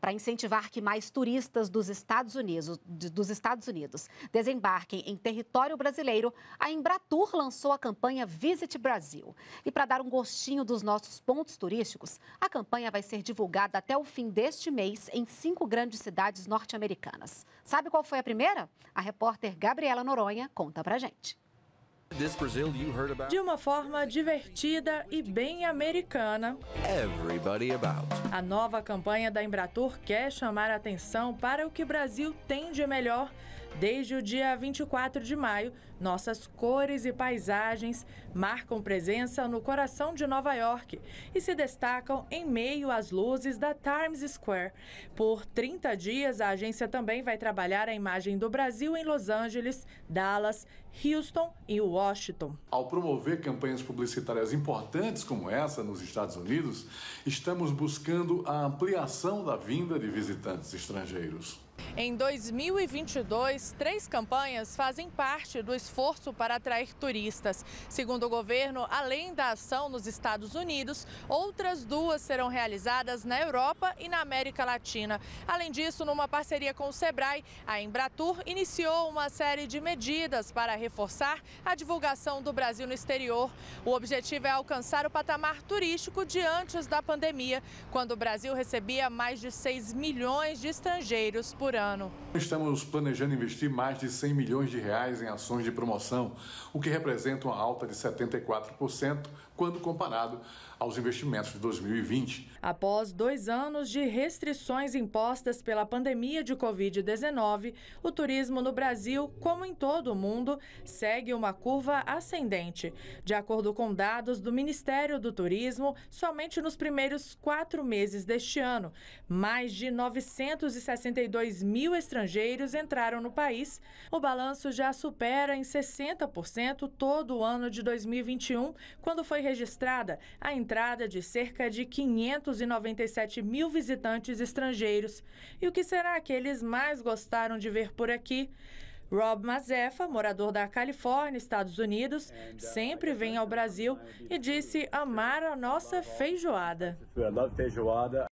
para incentivar que mais turistas dos Estados Unidos, dos Estados Unidos desembarquem em território brasileiro, a Embratur lançou a campanha Visit Brasil. E para dar um gostinho dos nossos pontos turísticos, a campanha vai ser divulgada até o fim deste mês em cinco grandes cidades norte-americanas. Sabe qual foi a primeira? A repórter Gabriela Noronha conta pra gente. De uma forma divertida e bem americana, a nova campanha da Embratur quer chamar atenção para o que o Brasil tem de melhor Desde o dia 24 de maio, nossas cores e paisagens marcam presença no coração de Nova York e se destacam em meio às luzes da Times Square. Por 30 dias, a agência também vai trabalhar a imagem do Brasil em Los Angeles, Dallas, Houston e Washington. Ao promover campanhas publicitárias importantes como essa nos Estados Unidos, estamos buscando a ampliação da vinda de visitantes estrangeiros. Em 2022, três campanhas fazem parte do esforço para atrair turistas. Segundo o governo, além da ação nos Estados Unidos, outras duas serão realizadas na Europa e na América Latina. Além disso, numa parceria com o Sebrae, a Embratur iniciou uma série de medidas para reforçar a divulgação do Brasil no exterior. O objetivo é alcançar o patamar turístico de antes da pandemia, quando o Brasil recebia mais de 6 milhões de estrangeiros por por ano. Estamos planejando investir mais de 100 milhões de reais em ações de promoção, o que representa uma alta de 74% quando comparado aos investimentos de 2020. Após dois anos de restrições impostas pela pandemia de Covid-19, o turismo no Brasil, como em todo o mundo, segue uma curva ascendente. De acordo com dados do Ministério do Turismo, somente nos primeiros quatro meses deste ano, mais de 962 mil estrangeiros entraram no país. O balanço já supera em 60% todo o ano de 2021, quando foi registrada a entrada entrada de cerca de 597 mil visitantes estrangeiros. E o que será que eles mais gostaram de ver por aqui? Rob Mazefa, morador da Califórnia, Estados Unidos, uh, sempre vem ao Brasil é e disse amar a nossa feijoada. feijoada.